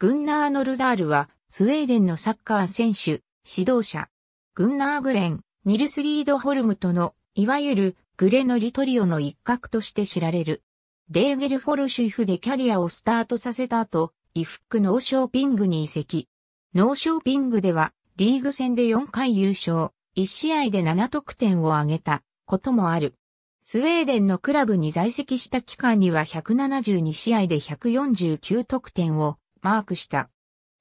グンナー・ノルダールは、スウェーデンのサッカー選手、指導者、グンナー・グレン、ニルス・リードホルムとの、いわゆる、グレノリトリオの一角として知られる。デーゲルフォルシュイフでキャリアをスタートさせた後、イフックノーショーピングに移籍。ノーショーピングでは、リーグ戦で4回優勝、1試合で7得点を挙げたこともある。スウェーデンのクラブに在籍した期間には172試合で149得点をマークした。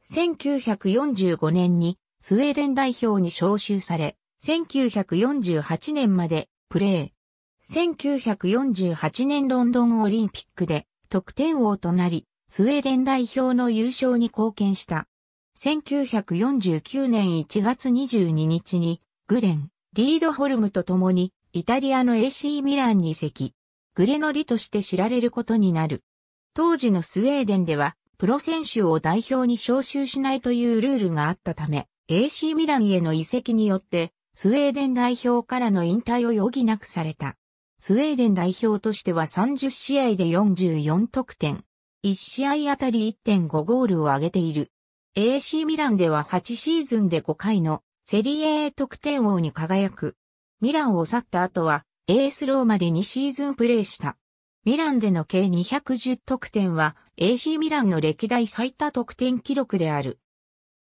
1945年にスウェーデン代表に招集され、1948年までプレー。1948年ロンドンオリンピックで得点王となり、スウェーデン代表の優勝に貢献した。1949年1月22日にグレン、リードホルムと共にイタリアの AC ミランに移籍。グレノリとして知られることになる。当時のスウェーデンではプロ選手を代表に招集しないというルールがあったため、AC ミランへの移籍によって、スウェーデン代表からの引退を余儀なくされた。スウェーデン代表としては30試合で44得点。1試合あたり1.5ゴールを挙げている。AC ミランでは8シーズンで5回のセリエ A 得点王に輝く。ミランを去った後は、エースローマで2シーズンプレーした。ミランでの計210得点は AC ミランの歴代最多得点記録である。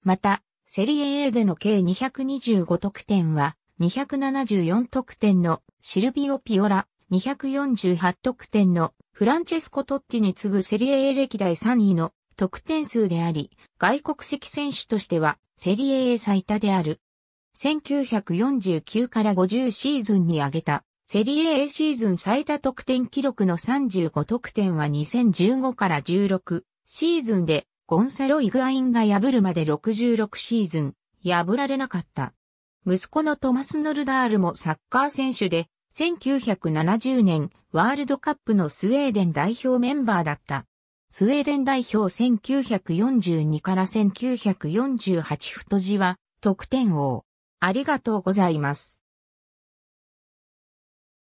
また、セリエ A での計225得点は274得点のシルビオ・ピオラ、248得点のフランチェスコ・トッティに次ぐセリエ A 歴代3位の得点数であり、外国籍選手としてはセリエ A 最多である。1949から50シーズンに挙げたセリエ A シーズン最多得点記録の35得点は2015から16シーズンでゴンサロ・イグアインが破るまで66シーズン破られなかった。息子のトマス・ノルダールもサッカー選手で1970年ワールドカップのスウェーデン代表メンバーだった。スウェーデン代表1942から1948太字は得点王。ありがとうございます。